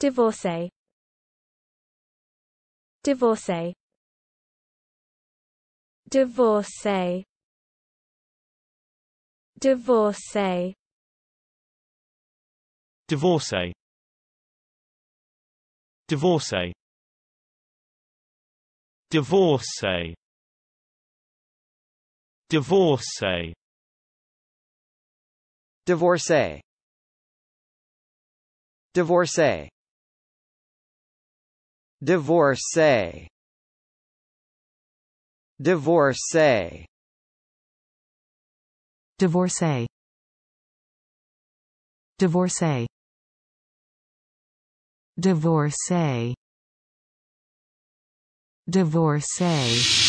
Divorcee Divorcee Divorcee Divorcee Divorcee Divorcee Divorcee Divorcee Divorcee Divorcee Divorcee Divorcee Divorcee Divorcee Divorcee Divorcee